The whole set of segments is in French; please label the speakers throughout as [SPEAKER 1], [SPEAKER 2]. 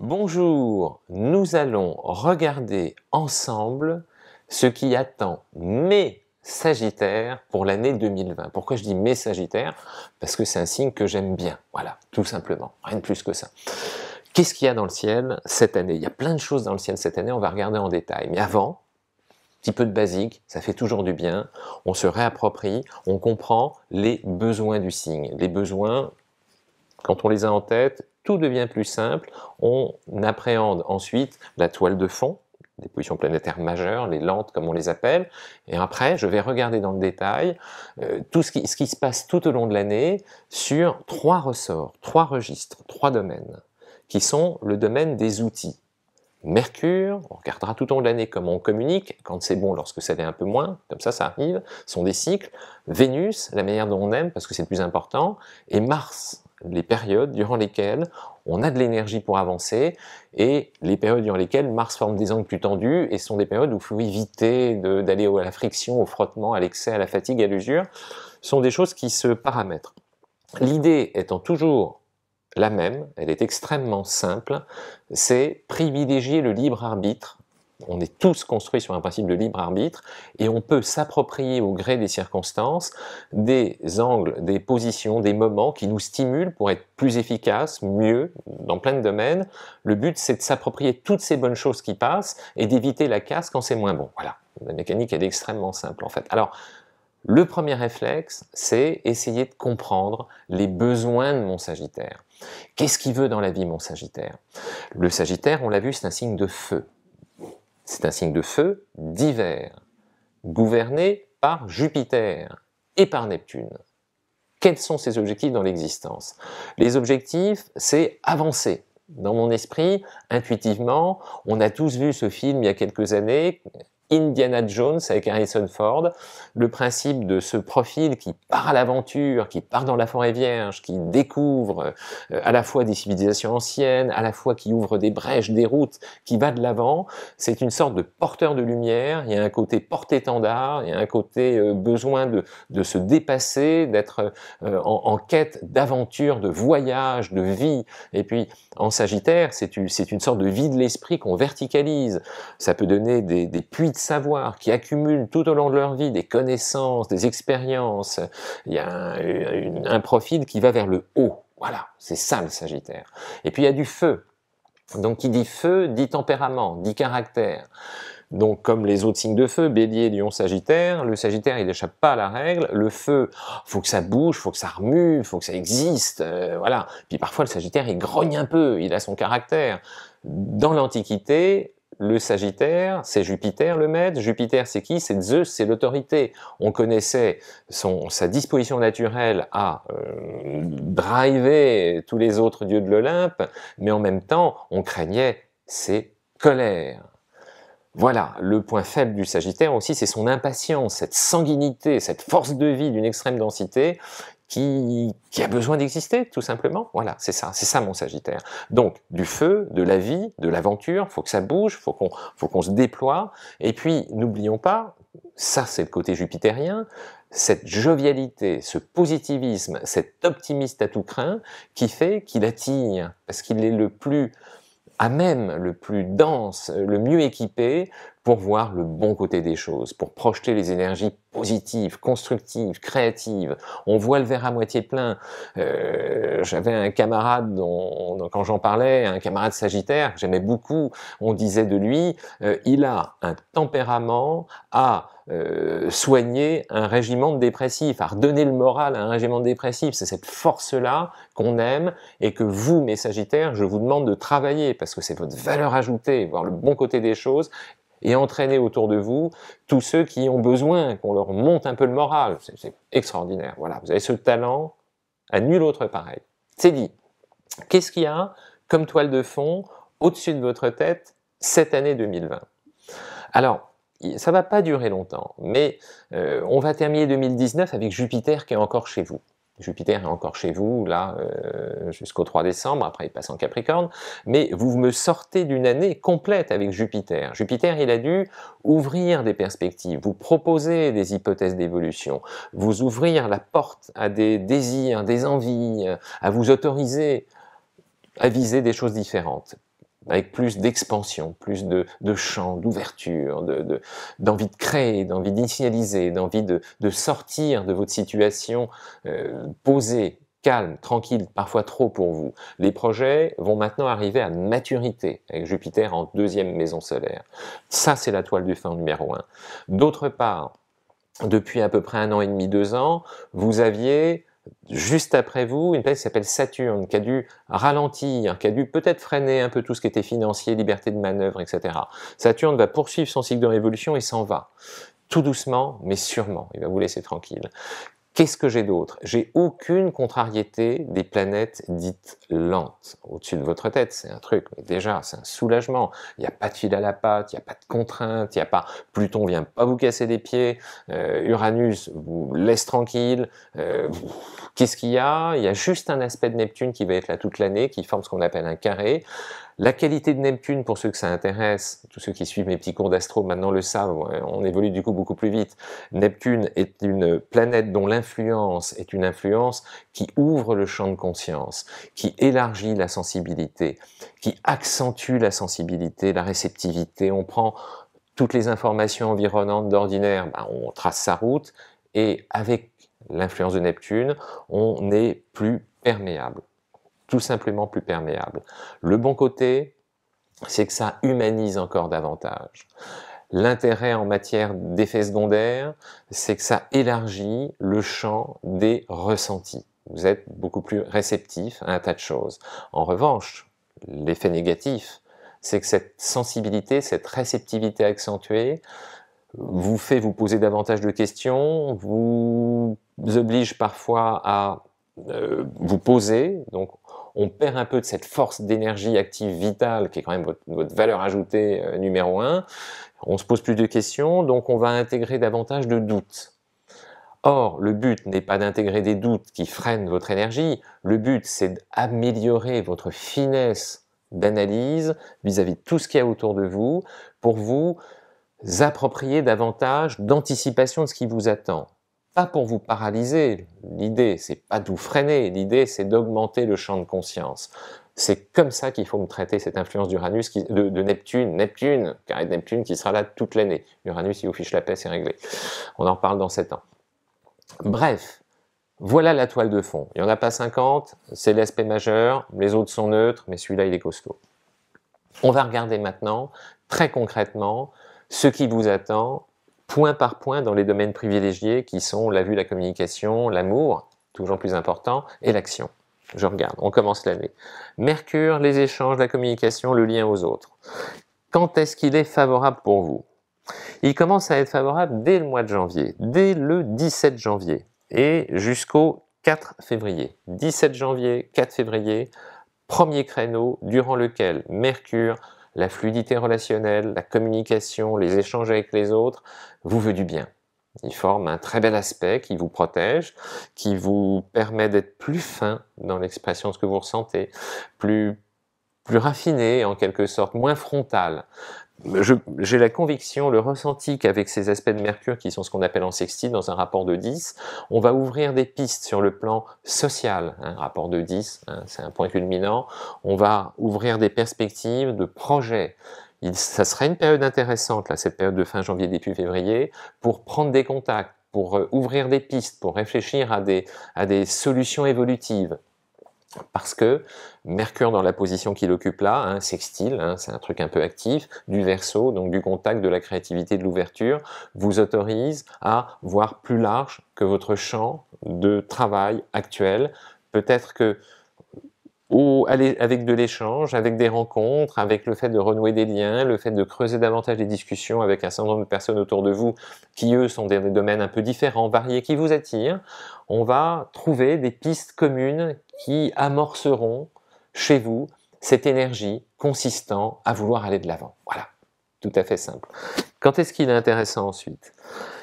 [SPEAKER 1] Bonjour, nous allons regarder ensemble ce qui attend mes Sagittaires pour l'année 2020. Pourquoi je dis mes Sagittaires Parce que c'est un signe que j'aime bien, voilà, tout simplement, rien de plus que ça. Qu'est-ce qu'il y a dans le ciel cette année Il y a plein de choses dans le ciel cette année, on va regarder en détail. Mais avant, petit peu de basique, ça fait toujours du bien, on se réapproprie, on comprend les besoins du signe, les besoins quand on les a en tête, tout devient plus simple. On appréhende ensuite la toile de fond, les positions planétaires majeures, les lentes comme on les appelle, et après je vais regarder dans le détail euh, tout ce qui, ce qui se passe tout au long de l'année sur trois ressorts, trois registres, trois domaines, qui sont le domaine des outils. Mercure, on regardera tout au long de l'année comment on communique, quand c'est bon, lorsque ça l'est un peu moins, comme ça, ça arrive, sont des cycles. Vénus, la manière dont on aime, parce que c'est le plus important, et Mars, les périodes durant lesquelles on a de l'énergie pour avancer et les périodes durant lesquelles Mars forme des angles plus tendus et sont des périodes où il faut éviter d'aller à la friction, au frottement, à l'excès, à la fatigue, à l'usure, sont des choses qui se paramètrent. L'idée étant toujours la même, elle est extrêmement simple, c'est privilégier le libre arbitre on est tous construits sur un principe de libre arbitre et on peut s'approprier au gré des circonstances des angles, des positions, des moments qui nous stimulent pour être plus efficaces, mieux, dans plein de domaines. Le but, c'est de s'approprier toutes ces bonnes choses qui passent et d'éviter la casse quand c'est moins bon. Voilà, la mécanique, elle est extrêmement simple en fait. Alors, le premier réflexe, c'est essayer de comprendre les besoins de mon Sagittaire. Qu'est-ce qu'il veut dans la vie, mon Sagittaire Le Sagittaire, on l'a vu, c'est un signe de feu. C'est un signe de feu divers, gouverné par Jupiter et par Neptune. Quels sont ses objectifs dans l'existence Les objectifs, c'est avancer. Dans mon esprit, intuitivement, on a tous vu ce film il y a quelques années, Indiana Jones avec Harrison Ford. Le principe de ce profil qui part à l'aventure, qui part dans la forêt vierge, qui découvre euh, à la fois des civilisations anciennes, à la fois qui ouvre des brèches, des routes, qui va de l'avant, c'est une sorte de porteur de lumière. Il y a un côté porte-étendard, il y a un côté euh, besoin de, se dépasser, d'être euh, en, quête d'aventure, de voyage, de vie. Et puis en Sagittaire, c'est une, une sorte de vie de l'esprit qu'on verticalise. Ça peut donner des puits savoir, qui accumulent tout au long de leur vie des connaissances, des expériences, il y a un, profil qui va vers le haut. Voilà, c'est ça le Sagittaire. Et puis il y a du feu. Donc qui dit feu, dit tempérament, dit caractère. Donc, comme les autres signes de feu, bélier, lion, sagittaire, le sagittaire, il n'échappe pas à la règle. Le feu, faut que ça bouge, faut que ça remue, faut que ça existe, euh, voilà. Puis parfois, le sagittaire, il grogne un peu, il a son caractère. Dans l'Antiquité, le Sagittaire, c'est Jupiter le maître. Jupiter, c'est qui C'est Zeus, c'est l'autorité. On connaissait son, sa disposition naturelle à euh, driver tous les autres dieux de l'Olympe, mais en même temps, on craignait ses colères. Voilà, le point faible du Sagittaire aussi, c'est son impatience, cette sanguinité, cette force de vie d'une extrême densité qui, a besoin d'exister, tout simplement. Voilà, c'est ça, c'est ça mon Sagittaire. Donc, du feu, de la vie, de l'aventure, faut que ça bouge, faut qu'on, faut qu'on se déploie. Et puis, n'oublions pas, ça c'est le côté jupitérien, cette jovialité, ce positivisme, cet optimiste à tout craint qui fait qu'il attire, parce qu'il est le plus à même, le plus dense, le mieux équipé pour voir le bon côté des choses, pour projeter les énergies positives, constructives, créatives. On voit le verre à moitié plein. Euh, j'avais un camarade, dont, quand j'en parlais, un camarade sagittaire que j'aimais beaucoup, on disait de lui, euh, il a un tempérament à euh, soigner un régiment de à redonner le moral à un régiment dépressif, C'est cette force-là qu'on aime et que vous, mes sagittaires, je vous demande de travailler parce que c'est votre valeur ajoutée, voir le bon côté des choses et entraîner autour de vous tous ceux qui ont besoin, qu'on leur monte un peu le moral. C'est extraordinaire. Voilà, vous avez ce talent à nul autre pareil. C'est dit. Qu'est-ce qu'il y a comme toile de fond au-dessus de votre tête cette année 2020 Alors, ça va pas durer longtemps, mais euh, on va terminer 2019 avec Jupiter qui est encore chez vous. Jupiter est encore chez vous, là, euh, jusqu'au 3 décembre, après il passe en Capricorne, mais vous me sortez d'une année complète avec Jupiter. Jupiter, il a dû ouvrir des perspectives, vous proposer des hypothèses d'évolution, vous ouvrir la porte à des désirs, des envies, à vous autoriser à viser des choses différentes avec plus d'expansion, plus de, de champ, d'ouverture, d'envie de, de, créer, d'envie d'initialiser, d'envie de, de, sortir de votre situation euh, posée, calme, tranquille, parfois trop pour vous. Les projets vont maintenant arriver à maturité avec Jupiter en deuxième maison solaire. Ça, c'est la toile du fin numéro un. D'autre part, depuis à peu près un an et demi, deux ans, vous aviez juste après vous, une planète s'appelle Saturne, qui a dû ralentir, qui a dû peut-être freiner un peu tout ce qui était financier, liberté de manœuvre, etc. Saturne va poursuivre son cycle de révolution et s'en va. Tout doucement, mais sûrement. Il va vous laisser tranquille. Qu'est-ce que j'ai d'autre J'ai aucune contrariété des planètes dites lentes. Au-dessus de votre tête, c'est un truc, mais déjà, c'est un soulagement. Il n'y a pas de fil à la pâte, il n'y a pas de contrainte, il y a pas Pluton vient pas vous casser des pieds, euh, Uranus vous laisse tranquille. Euh, qu'est-ce qu'il y a Il y a juste un aspect de Neptune qui va être là toute l'année, qui forme ce qu'on appelle un carré. La qualité de Neptune, pour ceux que ça intéresse, tous ceux qui suivent mes petits cours d'astro maintenant le savent, on évolue du coup beaucoup plus vite. Neptune est une planète dont l'influence est une influence qui ouvre le champ de conscience, qui élargit la sensibilité, qui accentue la sensibilité, la réceptivité. On prend toutes les informations environnantes d'ordinaire, ben, on trace sa route et avec l'influence de Neptune, on est plus perméable tout simplement plus perméable. Le bon côté, c'est que ça humanise encore davantage. L'intérêt en matière d'effet secondaires, c'est que ça élargit le champ des ressentis. Vous êtes beaucoup plus réceptif à un tas de choses. En revanche, l'effet négatif, c'est que cette sensibilité, cette réceptivité accentuée, vous fait vous poser davantage de questions, vous oblige parfois à euh, vous poser, donc on perd un peu de cette force d'énergie active vitale qui est quand même votre, valeur ajoutée euh, numéro un. On se pose plus de questions, donc on va intégrer davantage de doutes. Or, le but n'est pas d'intégrer des doutes qui freinent votre énergie, le but c'est d'améliorer votre finesse d'analyse vis-à-vis de tout ce qu'il y a autour de vous pour vous approprier davantage d'anticipation de ce qui vous attend pas pour vous paralyser. L'idée, c'est pas de vous freiner. L'idée, c'est d'augmenter le champ de conscience. C'est comme ça qu'il faut me traiter cette influence d'Uranus, de, de, Neptune, Neptune, carré Neptune qui sera là toute l'année. Uranus, il vous fiche la paix, c'est réglé. On en parle dans sept ans. Bref, voilà la toile de fond. Il n'y en a pas 50, c'est l'aspect majeur, les autres sont neutres, mais celui-là, il est costaud. On va regarder maintenant, très concrètement, ce qui vous attend point par point dans les domaines privilégiés qui sont la vue, la communication, l'amour, toujours plus important, et l'action. Je regarde, on commence l'année. Mercure, les échanges, la communication, le lien aux autres. Quand est-ce qu'il est favorable pour vous Il commence à être favorable dès le mois de janvier, dès le 17 janvier et jusqu'au 4 février. 17 janvier, 4 février, premier créneau durant lequel Mercure la fluidité relationnelle, la communication, les échanges avec les autres, vous veut du bien. Il forme un très bel aspect qui vous protège, qui vous permet d'être plus fin dans l'expression de ce que vous ressentez, plus plus raffiné en quelque sorte, moins frontal j'ai la conviction, le ressenti qu'avec ces aspects de Mercure qui sont ce qu'on appelle en sextile dans un rapport de 10, on va ouvrir des pistes sur le plan social, un hein, rapport de 10, hein, c'est un point culminant, on va ouvrir des perspectives de projets. Il, ça serait une période intéressante, là, cette période de fin janvier, début février, pour prendre des contacts, pour euh, ouvrir des pistes, pour réfléchir à des solutions évolutives parce que Mercure dans la position qu'il occupe là, hein, sextile, hein, c'est un truc un peu actif, du verso, donc du contact, de la créativité, de l'ouverture, vous autorise à voir plus large que votre champ de travail actuel. Peut-être que avec de l'échange, avec des rencontres, avec le fait de renouer des liens, le fait de creuser davantage les discussions avec un certain nombre de personnes autour de vous qui, eux, sont des domaines un peu différents, variés, qui vous attirent, on va trouver des pistes communes qui amorceront chez vous cette énergie consistant à vouloir aller de l'avant. Voilà, tout à fait simple. Quand est-ce qu'il est intéressant ensuite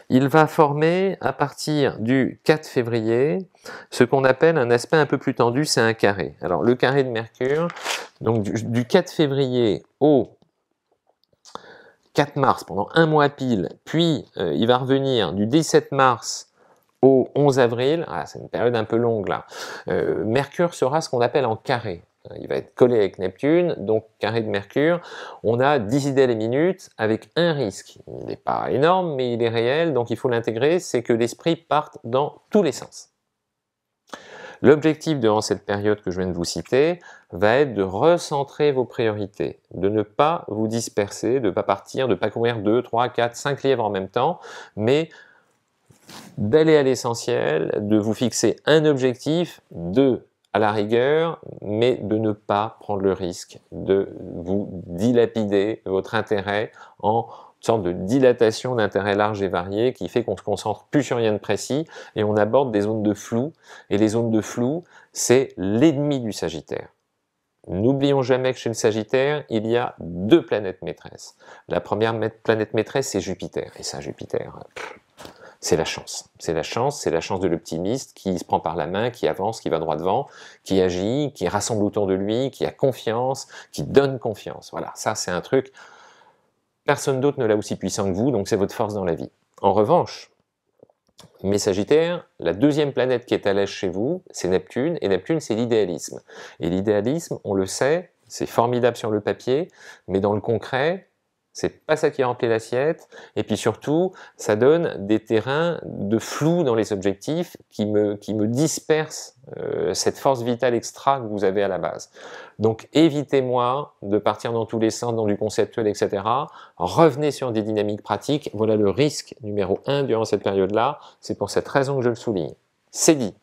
[SPEAKER 1] Il va former à partir du 4 février ce qu'on appelle un aspect un peu plus tendu, c'est un carré. Alors le carré de Mercure, donc du 4 février au 4 mars, pendant un mois pile, puis euh, il va revenir du 17 mars au 11 avril, ah, c'est une période un peu longue là, euh, Mercure sera ce qu'on appelle en carré. Euh, il va être collé avec Neptune, donc carré de Mercure. On a 10 idées les minutes avec un risque. Il n'est pas énorme, mais il est réel, donc il faut l'intégrer, c'est que l'esprit parte dans tous les sens. L'objectif durant cette période que je viens de vous citer va être de recentrer vos priorités, de ne pas vous disperser, de ne pas partir, de ne pas courir 2, 3, 4, 5 lièvres en même temps, mais d'aller à l'essentiel, de vous fixer un objectif, deux à la rigueur, mais de ne pas prendre le risque de vous dilapider votre intérêt en sorte de dilatation d'intérêt large et variés qui fait qu'on se concentre plus sur rien de précis et on aborde des zones de flou. Et les zones de flou, c'est l'ennemi du Sagittaire. N'oublions jamais que chez le Sagittaire, il y a deux planètes maîtresses. La première planète maîtresse, c'est Jupiter. Et ça, Jupiter, c'est la chance. C'est la chance, c'est la chance de l'optimiste qui se prend par la main, qui avance, qui va droit devant, qui agit, qui rassemble autour de lui, qui a confiance, qui donne confiance. Voilà, ça c'est un truc, personne d'autre ne l'a aussi puissant que vous, donc c'est votre force dans la vie. En revanche, mes Sagittaires, la deuxième planète qui est à l'aise chez vous, c'est Neptune, et Neptune c'est l'idéalisme. Et l'idéalisme, on le sait, c'est formidable sur le papier, mais dans le concret, c'est pas ça qui a rempli l'assiette. Et puis surtout, ça donne des terrains de flou dans les objectifs qui me, qui me dispersent euh, cette force vitale extra que vous avez à la base. Donc évitez-moi de partir dans tous les sens, dans du conceptuel, etc. Revenez sur des dynamiques pratiques. Voilà le risque numéro un durant cette période-là. C'est pour cette raison que je le souligne. C'est dit.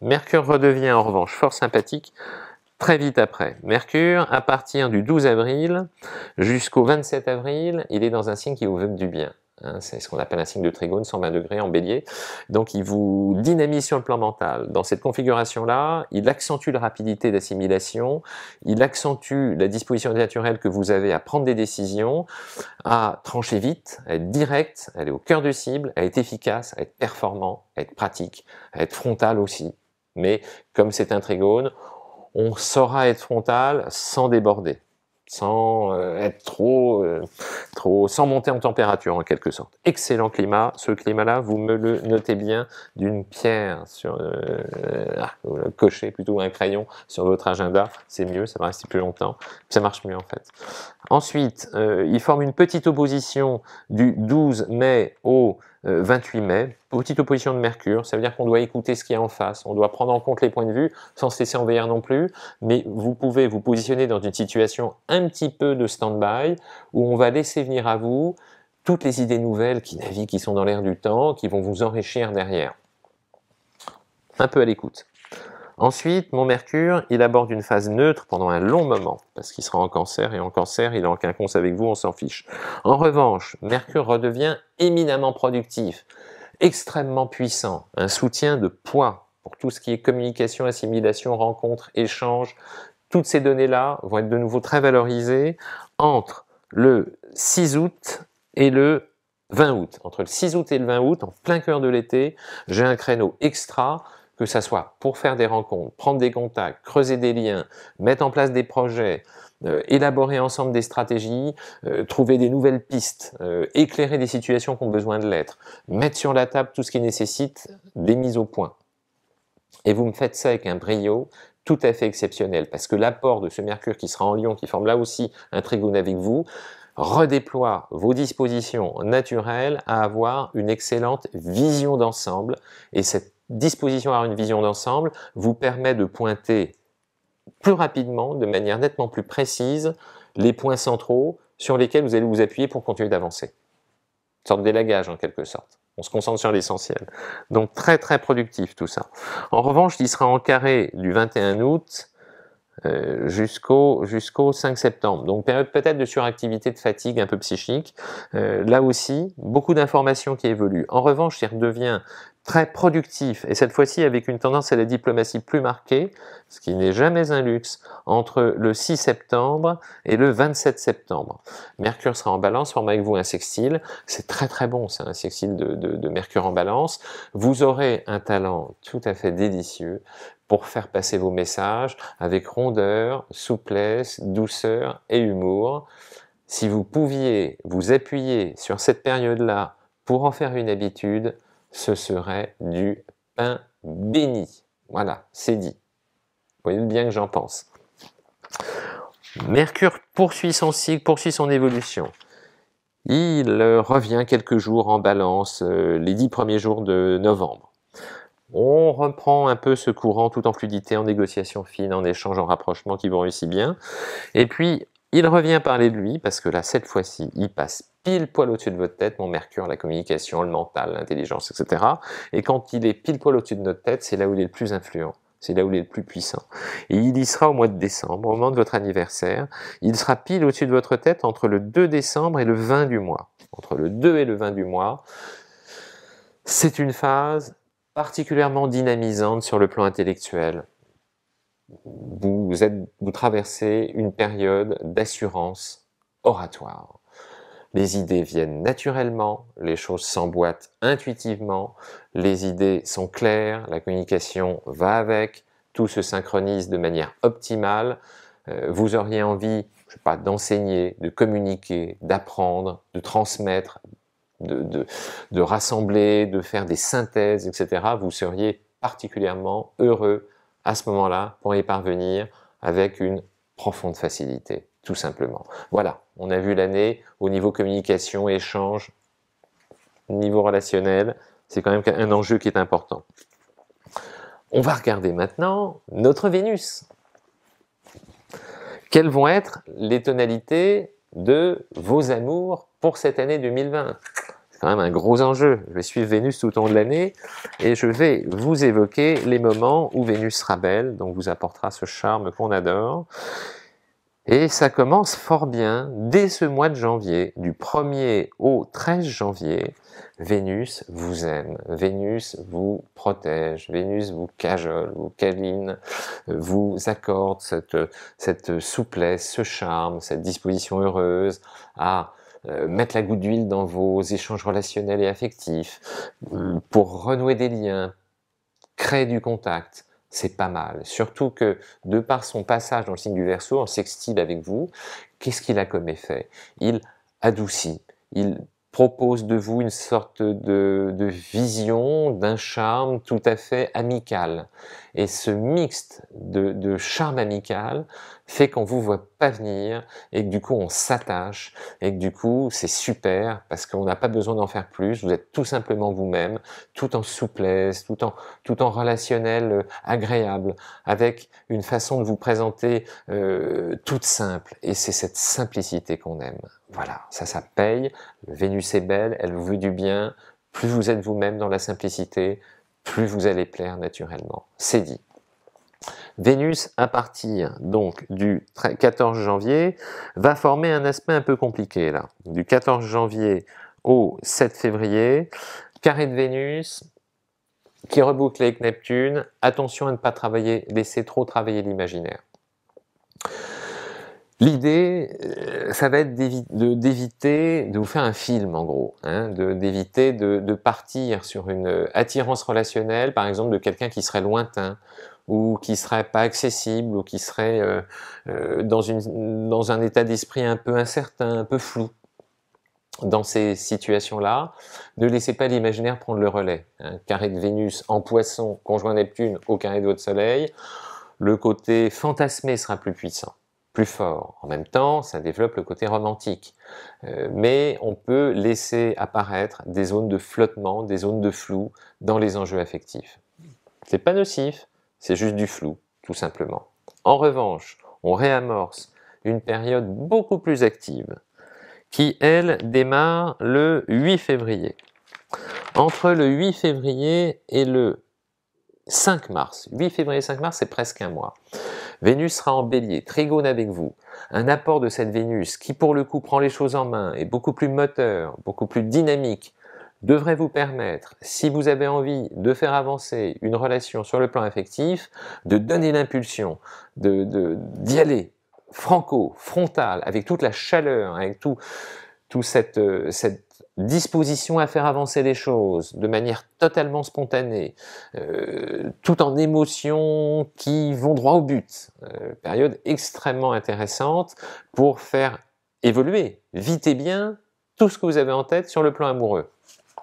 [SPEAKER 1] Mercure redevient en revanche fort sympathique très vite après. Mercure, à partir du 12 avril jusqu'au 27 avril, il est dans un signe qui vous veut du bien. Hein. c'est ce qu'on appelle un signe de trigone, 120 degrés en bélier. Donc il vous dynamise sur le plan mental. Dans cette configuration-là, il accentue la rapidité d'assimilation, il accentue la disposition naturelle que vous avez à prendre des décisions, à trancher vite, à être direct, à aller au cœur de cible, à être efficace, à être performant, à être pratique, à être frontal aussi. Mais comme c'est un trigone, on saura être frontal sans déborder, sans euh, être trop, euh, trop, sans monter en température en quelque sorte. Excellent climat, ce climat-là, vous me le notez bien d'une pierre sur, euh, ah, le plutôt un crayon sur votre agenda, c'est mieux, ça va rester plus longtemps, ça marche mieux en fait. Ensuite, il forme une petite opposition du 12 mai au 28 euh, mai, petite opposition de Mercure, ça veut dire qu'on doit écouter ce qu'il y a en face, on doit prendre en compte les points de vue sans se laisser envahir non plus, mais vous pouvez vous positionner dans une situation un petit peu de stand-by où on va laisser venir à vous toutes les idées nouvelles qui naviguent, qui sont dans l'air du temps, qui vont vous enrichir derrière. Un peu à l'écoute. Ensuite, mon Mercure, il aborde une phase neutre pendant un long moment, parce qu'il sera en cancer, et en cancer, il est en quinconce avec vous, on s'en fiche. En revanche, Mercure redevient éminemment productif, extrêmement puissant, un soutien de poids pour tout ce qui est communication, assimilation, rencontre, échange. Toutes ces données-là vont être de nouveau très valorisées entre le 6 août et le 20 août. Entre le 6 août et le 20 août, en plein cœur de l'été, j'ai un créneau extra que ça soit pour faire des rencontres, prendre des contacts, creuser des liens, mettre en place des projets, euh, élaborer ensemble des stratégies, euh, trouver des nouvelles pistes, euh, éclairer des situations qui ont besoin de l'être, mettre sur la table tout ce qui nécessite des mises au point. Et vous me faites ça avec un brio tout à fait exceptionnel, parce que l'apport de ce Mercure qui sera en Lyon, qui forme là aussi un trigone avec vous, redéploie vos dispositions naturelles à avoir une excellente vision d'ensemble et cette disposition à avoir une vision d'ensemble vous permet de pointer plus rapidement, de manière nettement plus précise, les points centraux sur lesquels vous allez vous appuyer pour continuer d'avancer. Une sorte de délagage en quelque sorte. On se concentre sur l'essentiel. Donc très très productif tout ça. En revanche, il sera carré du 21 août euh, jusqu'au 5 septembre. Donc période peut-être de suractivité, de fatigue un peu psychique. Euh, là aussi, beaucoup d'informations qui évoluent. En revanche, il redevient très productif, et cette fois-ci avec une tendance à la diplomatie plus marquée, ce qui n'est jamais un luxe, entre le 6 septembre et le 27 septembre. Mercure sera en balance, forme avec vous un sextile, c'est très très bon, c'est un sextile de, de Mercure en balance. Vous aurez un talent tout à fait délicieux pour faire passer vos messages avec rondeur, souplesse, douceur et humour. Si vous pouviez vous appuyer sur cette période-là pour en faire une habitude, ce serait du pain béni. Voilà, c'est dit. Vous voyez bien que j'en pense. Mercure poursuit son cycle, poursuit son évolution. Il revient quelques jours en balance, euh, les dix premiers jours de novembre. On reprend un peu ce courant tout en fluidité, en négociation fine, en échange, en rapprochement qui vont réussir bien. Et puis, il revient parler de lui parce que là, cette fois-ci, il passe pile poil au-dessus de votre tête, mon mercure, la communication, le mental, l'intelligence, etc. Et quand il est pile poil au-dessus de notre tête, c'est là où il est le plus influent. C'est là où il est le plus puissant. Et il y sera au mois de décembre, au moment de votre anniversaire. Il sera pile au-dessus de votre tête entre le 2 décembre et le 20 du mois. Entre le 2 et le 20 du mois, c'est une phase particulièrement dynamisante sur le plan intellectuel vous, traversez une période d'assurance oratoire. Les idées viennent naturellement, les choses s'emboîtent intuitivement, les idées sont claires, la communication va avec, tout se synchronise de manière optimale. Euh, vous auriez envie, je sais pas, d'enseigner, de communiquer, d'apprendre, de transmettre, de rassembler, de faire des synthèses, etc. Vous seriez particulièrement heureux à ce moment-là pour y parvenir avec une profonde facilité, tout simplement. Voilà, on a vu l'année au niveau communication, échange, niveau relationnel, c'est quand même un enjeu qui est important. On va regarder maintenant notre Vénus. Quelles vont être les tonalités de vos amours pour cette année 2020 même un gros enjeu. Je vais suivre Vénus tout au long de l'année et je vais vous évoquer les moments où Vénus sera belle, donc vous apportera ce charme qu'on adore. Et ça commence fort bien dès ce mois de janvier, du 1er au 13 janvier. Vénus vous aime, Vénus vous protège, Vénus vous cajole, vous câline, vous accorde cette, cette souplesse, ce charme, cette disposition heureuse à euh, mettre la goutte d'huile dans vos échanges relationnels et affectifs, euh, pour renouer des liens, créer du contact, c'est pas mal. Surtout que, de par son passage dans le signe du Verseau, en sextile avec vous, qu'est-ce qu'il a comme effet Il adoucit, il propose de vous une sorte de vision, d'un charme tout à fait amical. Et ce mixte de, de charme amical fait qu'on vous voit pas venir et que du coup on s'attache et que du coup c'est super parce qu'on n'a pas besoin d'en faire plus. Vous êtes tout simplement vous-même, tout en souplesse, tout en relationnel euh, agréable, avec une façon de vous présenter euh, toute simple. Et c'est cette simplicité qu'on aime. Voilà, ça ça paye. Vénus est belle, elle vous veut du bien. Plus vous êtes vous-même dans la simplicité, plus vous allez plaire naturellement. C'est dit. Vénus, à partir donc du 14 janvier, va former un aspect un peu compliqué là. Du 14 janvier au 7 février, carré de Vénus qui reboucle avec Neptune. Attention à ne pas travailler, laisser trop travailler l'imaginaire. L'idée, euh, ça va être d'éviter de, vous faire un film, en gros, hein, d'éviter de, partir sur une attirance relationnelle, par exemple, de quelqu'un qui serait lointain, ou qui serait pas accessible, ou qui serait euh, euh, dans, un état d'esprit un peu incertain, un peu flou dans ces situations-là, ne laissez pas l'imaginaire prendre le relais. Car hein. carré de Vénus en poisson, conjoint Neptune au carré de votre soleil, le côté fantasmé sera plus puissant plus fort. En même temps, ça développe le côté romantique. Euh, mais on peut laisser apparaître des zones de flottement, des zones de flou dans les enjeux affectifs. C'est pas nocif, c'est juste du flou, tout simplement. En revanche, on réamorce une période beaucoup plus active, qui, elle, démarre le 8 février. Entre le 8 février et le 5 mars, 8 février 5 mars, c'est presque un mois. Vénus sera en bélier, trigone avec vous. Un apport de cette Vénus qui pour le coup prend les choses en main, est beaucoup plus moteur, beaucoup plus dynamique, devrait vous permettre, si vous avez envie de faire avancer une relation sur le plan affectif, de donner l'impulsion, d'y de, d'y aller franco, frontal, avec toute la chaleur, avec tout, tout cette, euh, cette disposition à faire avancer les choses de manière totalement spontanée, euh, tout en émotions qui vont droit au but. Euh, période extrêmement intéressante pour faire évoluer vite et bien tout ce que vous avez en tête sur le plan amoureux.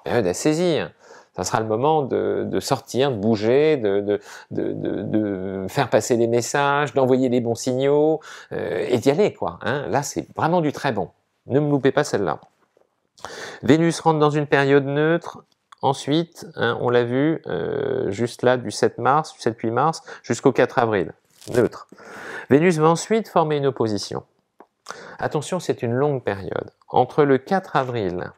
[SPEAKER 1] Période à saisir. Ça sera le moment de, sortir, de bouger, de, de, faire passer les messages, d'envoyer les bons signaux euh, et d'y aller. quoi. Hein. Là, c'est vraiment du très bon. Ne me loupez pas celle-là. Vénus rentre dans une période neutre. Ensuite, hein, on l'a vu euh, juste là du 7 mars, du 7-8 mars jusqu'au 4 avril, neutre. Vénus va ensuite former une opposition. Attention, c'est une longue période. Entre le 4 avril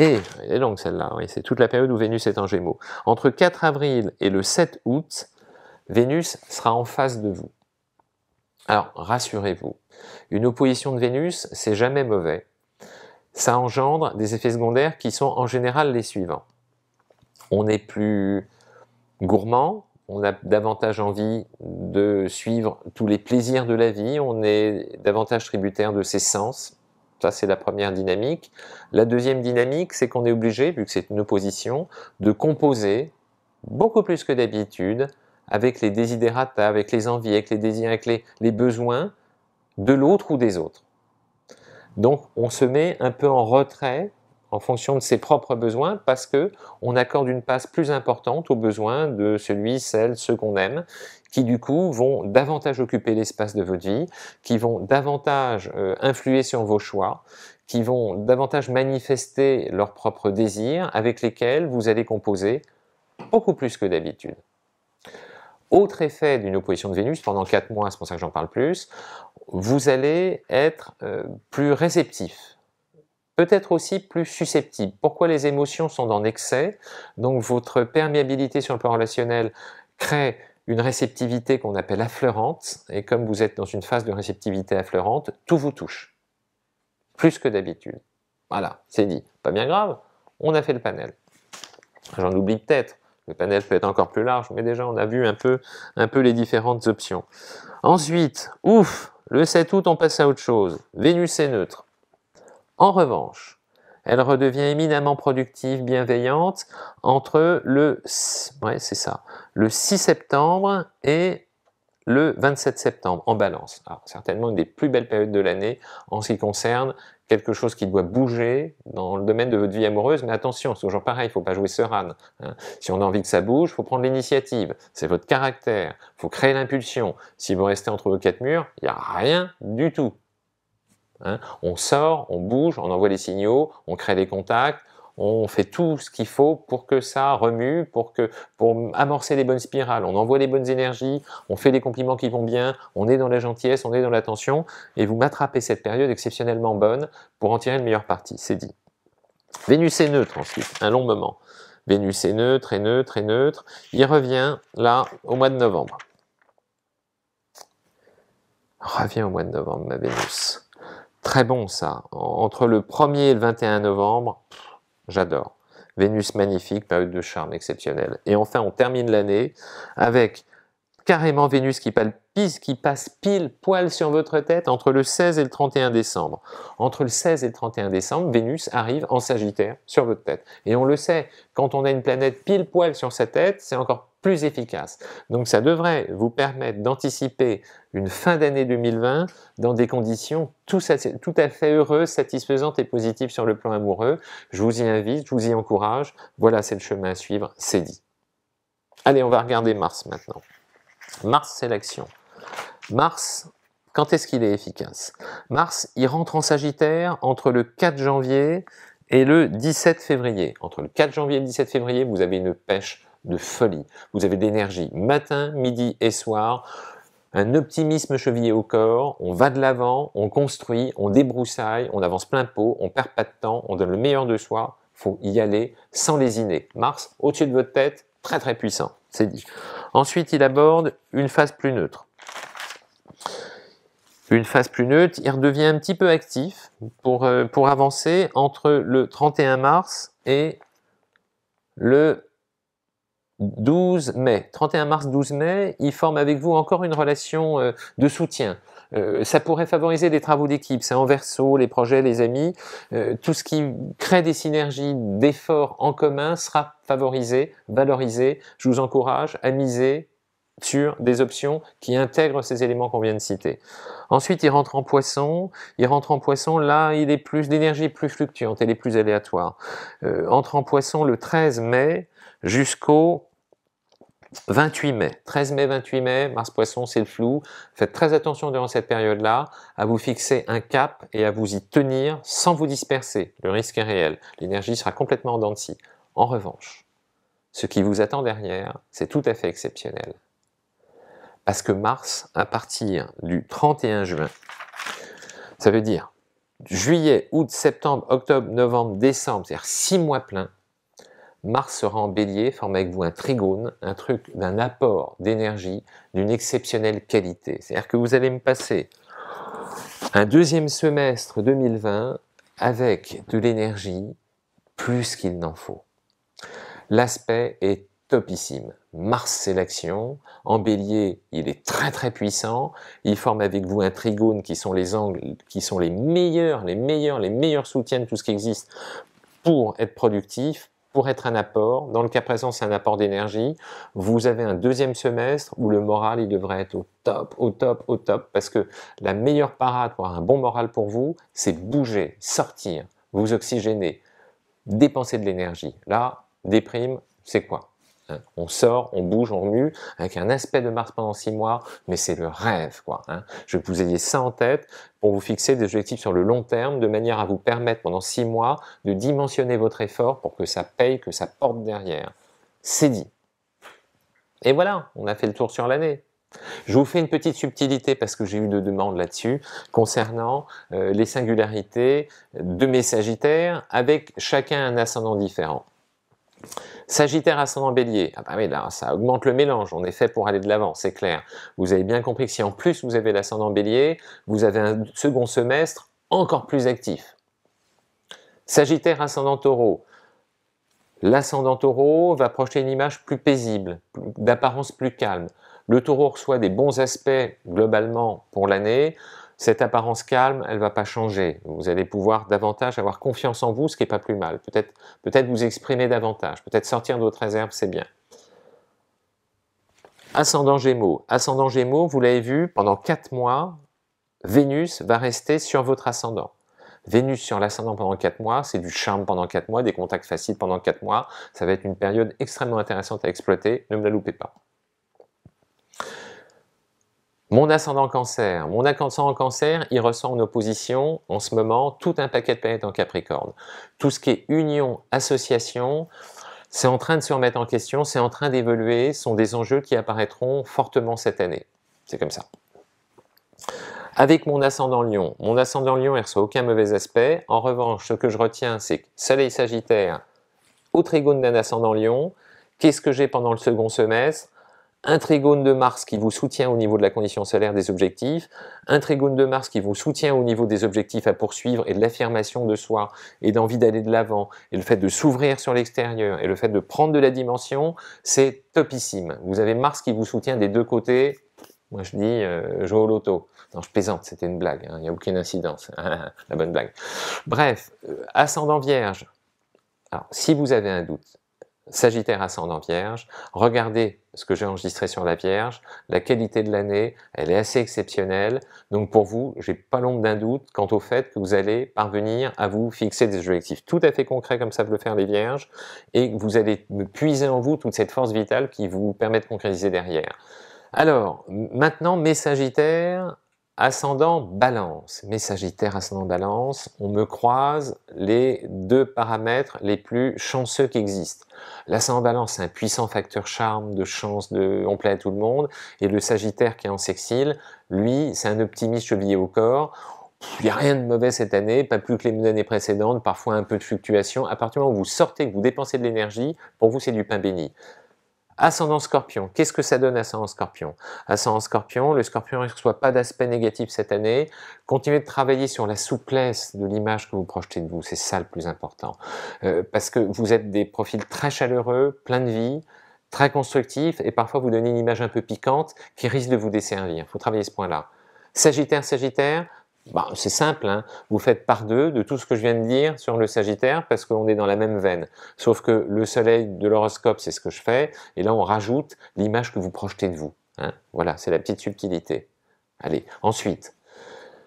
[SPEAKER 1] et, elle est celle-là, c'est toute la période où Vénus est en Gémeaux. Entre 4 avril et le 7 août, Vénus sera en face de vous. Alors, rassurez-vous, une opposition de Vénus, c'est jamais mauvais ça engendre des effets secondaires qui sont en général les suivants. On est plus gourmand, on a davantage envie de suivre tous les plaisirs de la vie, on est davantage tributaire de ses sens. Ça, c'est la première dynamique. La deuxième dynamique, c'est qu'on est obligé, vu que c'est une opposition, de composer beaucoup plus que d'habitude avec les désidérata, avec les envies, avec les désirs, avec les besoins de l'autre ou des autres. Donc on se met un peu en retrait en fonction de ses propres besoins parce que on accorde une passe plus importante aux besoins de celui, celle, ceux qu'on aime qui du coup vont davantage occuper l'espace de votre vie, qui vont davantage euh, influer sur vos choix, qui vont davantage manifester leurs propres désirs avec lesquels vous allez composer beaucoup plus que d'habitude. Autre effet d'une opposition de Vénus, pendant 4 mois, c'est pour ça que j'en parle plus, vous allez être euh, plus réceptif, peut-être aussi plus susceptible. Pourquoi les émotions sont en excès Donc votre perméabilité sur le plan relationnel crée une réceptivité qu'on appelle affleurante, et comme vous êtes dans une phase de réceptivité affleurante, tout vous touche, plus que d'habitude. Voilà, c'est dit. Pas bien grave, on a fait le panel. J'en oublie peut-être, le panel peut être encore plus large, mais déjà on a vu un peu, les différentes options. Ensuite, ouf, le 7 août on passe à autre chose. Vénus est neutre. En revanche, elle redevient éminemment productive, bienveillante, entre le, c'est ça, le 6 septembre et le 27 septembre en balance. certainement une des plus belles périodes de l'année en ce qui concerne quelque chose qui doit bouger dans le domaine de votre vie amoureuse, mais attention, c'est toujours pareil, il faut pas jouer serein. Hein. Si on a envie que ça bouge, il faut prendre l'initiative, c'est votre caractère, faut créer l'impulsion. Si vous restez entre vos quatre murs, il n'y a rien du tout. Hein. On sort, on bouge, on envoie des signaux, on crée des contacts, on fait tout ce qu'il faut pour que ça remue, pour, que, pour amorcer les bonnes spirales. On envoie les bonnes énergies, on fait les compliments qui vont bien, on est dans la gentillesse, on est dans l'attention, et vous m'attrapez cette période exceptionnellement bonne pour en tirer le meilleur parti, c'est dit. Vénus est neutre ensuite, un long moment. Vénus est neutre, est neutre, est neutre. Il revient là au mois de novembre. Revient au mois de novembre, ma Vénus. Très bon ça. Entre le 1er et le 21 novembre, j'adore. Vénus magnifique, période de charme exceptionnelle. Et enfin, on termine l'année avec carrément Vénus qui, qui passe pile poil sur votre tête entre le 16 et le 31 décembre. Entre le 16 et le 31 décembre, Vénus arrive en Sagittaire sur votre tête. Et on le sait, quand on a une planète pile poil sur sa tête, c'est encore plus efficace. Donc ça devrait vous permettre d'anticiper une fin d'année 2020 dans des conditions tout, à fait heureuses, satisfaisantes et positives sur le plan amoureux. Je vous y invite, je vous y encourage. Voilà, c'est le chemin à suivre, c'est dit. Allez, on va regarder Mars maintenant. Mars, c'est l'action. Mars, quand est-ce qu'il est efficace Mars, il rentre en Sagittaire entre le 4 janvier et le 17 février. Entre le 4 janvier et le 17 février, vous avez une pêche de folie. Vous avez de l'énergie matin, midi et soir. Un optimisme chevillé au corps, on va de l'avant, on construit, on débroussaille, on avance plein pot, on perd pas de temps, on donne le meilleur de soi, faut y aller sans lésiner. Mars, au-dessus de votre tête, très très puissant, c'est dit. Ensuite, il aborde une phase plus neutre. Une phase plus neutre, il redevient un petit peu actif pour, euh, pour avancer entre le 31 mars et le 12 mai, 31 mars, 12 mai, il forme avec vous encore une relation euh, de soutien. Euh, ça pourrait favoriser des travaux d'équipe, c'est en verso, les projets, les amis, euh, tout ce qui crée des synergies, d'efforts en commun sera favorisé, valorisé. Je vous encourage à miser sur des options qui intègrent ces éléments qu'on vient de citer. Ensuite, il rentre en poisson. Il rentre en poisson, là, il est plus, d'énergie plus fluctuante, elle est plus aléatoire. entre en poisson le 13 mai jusqu'au 28 mai, 13 mai, 28 mai, Mars Poisson, c'est le flou. Faites très attention durant cette période-là à vous fixer un cap et à vous y tenir sans vous disperser. Le risque est réel. L'énergie sera complètement en dents En revanche, ce qui vous attend derrière, c'est tout à fait exceptionnel. Parce que Mars, à partir du 31 juin, ça veut dire juillet, août, septembre, octobre, novembre, décembre, c'est-à-dire 6 mois pleins, Mars sera en bélier, forme avec vous un trigone, un truc d'un apport d'énergie d'une exceptionnelle qualité. C'est-à-dire que vous allez me passer un deuxième semestre 2020 avec de l'énergie plus qu'il n'en faut. L'aspect est topissime. Mars, c'est l'action. En bélier, il est très très puissant. Il forme avec vous un trigone qui sont les angles, qui sont les meilleurs, les meilleurs, les meilleurs soutiens de tout ce qui existe pour être productif, pour être un apport. Dans le cas présent, c'est un apport d'énergie. Vous avez un deuxième semestre où le moral, il devrait être au top, au top, au top, parce que la meilleure parade pour avoir un bon moral pour vous, c'est bouger, sortir, vous oxygéner, dépenser de l'énergie. Là, déprime, c'est quoi on sort, on bouge, on remue, avec un aspect de Mars pendant six mois, mais c'est le rêve, quoi. Hein. Je veux que vous ayez ça en tête pour vous fixer des objectifs sur le long terme, de manière à vous permettre pendant six mois de dimensionner votre effort pour que ça paye, que ça porte derrière. C'est dit. Et voilà, on a fait le tour sur l'année. Je vous fais une petite subtilité parce que j'ai eu deux demandes là-dessus concernant euh, les singularités de mes Sagittaires avec chacun un ascendant différent. Sagittaire ascendant bélier, ah bah oui, là, ça augmente le mélange, on est fait pour aller de l'avant, c'est clair. Vous avez bien compris que si en plus vous avez l'ascendant bélier, vous avez un second semestre encore plus actif. Sagittaire ascendant taureau, l'ascendant taureau va projeter une image plus paisible, d'apparence plus calme. Le taureau reçoit des bons aspects globalement pour l'année, cette apparence calme, elle ne va pas changer. Vous allez pouvoir davantage avoir confiance en vous, ce qui n'est pas plus mal. Peut-être peut-être vous exprimer davantage, peut-être sortir de votre réserve, c'est bien. Ascendant Gémeaux. Ascendant Gémeaux, vous l'avez vu, pendant 4 mois, Vénus va rester sur votre ascendant. Vénus sur l'ascendant pendant 4 mois, c'est du charme pendant 4 mois, des contacts faciles pendant 4 mois. Ça va être une période extrêmement intéressante à exploiter, ne me la loupez pas. Mon ascendant cancer. Mon ascendant cancer, il ressent en opposition en ce moment tout un paquet de planètes en Capricorne. Tout ce qui est union, association, c'est en train de se remettre en question, c'est en train d'évoluer, ce sont des enjeux qui apparaîtront fortement cette année. C'est comme ça. Avec mon ascendant lion, mon ascendant lion, il ne reçoit aucun mauvais aspect. En revanche, ce que je retiens, c'est que soleil sagittaire, au trigone d'un ascendant lion, qu'est-ce que j'ai pendant le second semestre un trigone de Mars qui vous soutient au niveau de la condition solaire des objectifs, un trigone de Mars qui vous soutient au niveau des objectifs à poursuivre et de l'affirmation de soi et d'envie d'aller de l'avant et le fait de s'ouvrir sur l'extérieur et le fait de prendre de la dimension, c'est topissime. Vous avez Mars qui vous soutient des deux côtés. Moi je dis euh, joue au loto. Non, je plaisante, c'était une blague, hein. il n'y a aucune incidence. la bonne blague. Bref, euh, ascendant vierge. Alors, si vous avez un doute, Sagittaire ascendant Vierge, regardez ce que j'ai enregistré sur la Vierge, la qualité de l'année, elle est assez exceptionnelle, donc pour vous, j'ai pas l'ombre d'un doute quant au fait que vous allez parvenir à vous fixer des objectifs tout à fait concrets comme savent le faire les Vierges, et vous allez me puiser en vous toute cette force vitale qui vous permet de concrétiser derrière. Alors, maintenant, mes Sagittaires, Ascendant balance, mes sagittaires ascendant balance, on me croise les deux paramètres les plus chanceux qui existent. L'ascendant balance, c'est un puissant facteur charme, de chance, de... on plaît à tout le monde. Et le sagittaire qui est en sexile, lui, c'est un optimiste chevillé au corps. Il n'y a rien de mauvais cette année, pas plus que les années précédentes, parfois un peu de fluctuation. À partir du moment où vous sortez, que vous dépensez de l'énergie, pour vous c'est du pain béni. Ascendant scorpion, qu'est-ce que ça donne ascendant scorpion Ascendant scorpion, le scorpion ne reçoit pas d'aspect négatif cette année. Continuez de travailler sur la souplesse de l'image que vous projetez de vous, c'est ça le plus important. Euh, parce que vous êtes des profils très chaleureux, plein de vie, très constructifs, et parfois vous donnez une image un peu piquante qui risque de vous desservir. Il faut travailler ce point-là. Sagittaire, Sagittaire, bah, c'est simple, hein. vous faites par deux de tout ce que je viens de dire sur le Sagittaire parce qu'on est dans la même veine. Sauf que le soleil de l'horoscope, c'est ce que je fais, et là on rajoute l'image que vous projetez de vous. Hein. Voilà, c'est la petite subtilité. Allez, ensuite,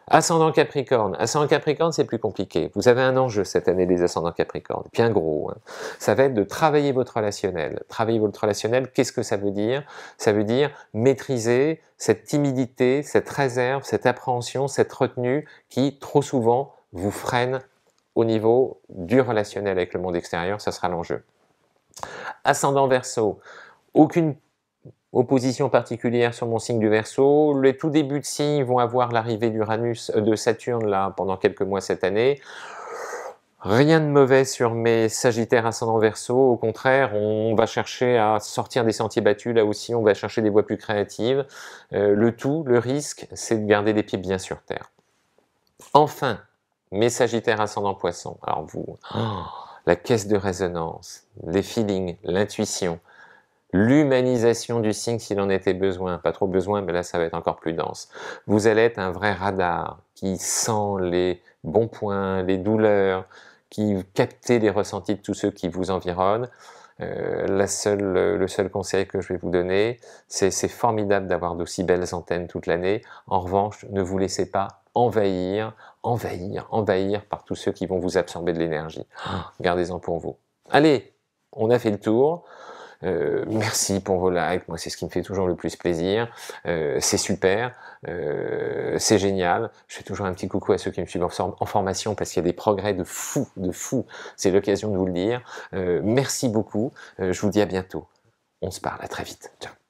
[SPEAKER 1] Ascendant Capricorne. Ascendant Capricorne, c'est plus compliqué. Vous avez un enjeu cette année des ascendants Capricorne, bien gros. Hein. Ça va être de travailler votre relationnel. Travailler votre relationnel, qu'est-ce que ça veut dire Ça veut dire maîtriser cette timidité, cette réserve, cette appréhension, cette retenue qui, trop souvent, vous freine au niveau du relationnel avec le monde extérieur. Ça sera l'enjeu. Ascendant Verseau. Aucune opposition particulière sur mon signe du Verseau. Les tout début de signe vont avoir l'arrivée d'Uranus, euh, de Saturne là pendant quelques mois cette année. Rien de mauvais sur mes Sagittaires Ascendants Verseau. Au contraire, on va chercher à sortir des sentiers battus. Là aussi, on va chercher des voies plus créatives. Euh, le tout, le risque, c'est de garder des pieds bien sur terre. Enfin, mes Sagittaires Ascendants Poissons. Alors vous, oh, la caisse de résonance, les feelings, l'intuition l'humanisation du signe s'il en était besoin, pas trop besoin, mais là ça va être encore plus dense. Vous allez être un vrai radar qui sent les bons points, les douleurs, qui capte les ressentis de tous ceux qui vous environnent. Euh, la seule, le seul conseil que je vais vous donner, c'est c'est formidable d'avoir d'aussi belles antennes toute l'année. En revanche, ne vous laissez pas envahir, envahir, envahir par tous ceux qui vont vous absorber de l'énergie. Ah, gardez-en pour vous. Allez, on a fait le tour. Euh, merci pour vos likes, moi c'est ce qui me fait toujours le plus plaisir, euh, c'est super, euh, c'est génial. Je fais toujours un petit coucou à ceux qui me suivent en, en formation parce qu'il y a des progrès de fou, de fou. C'est l'occasion de vous le dire. merci beaucoup. je vous dis à bientôt. On se parle à très vite. Ciao.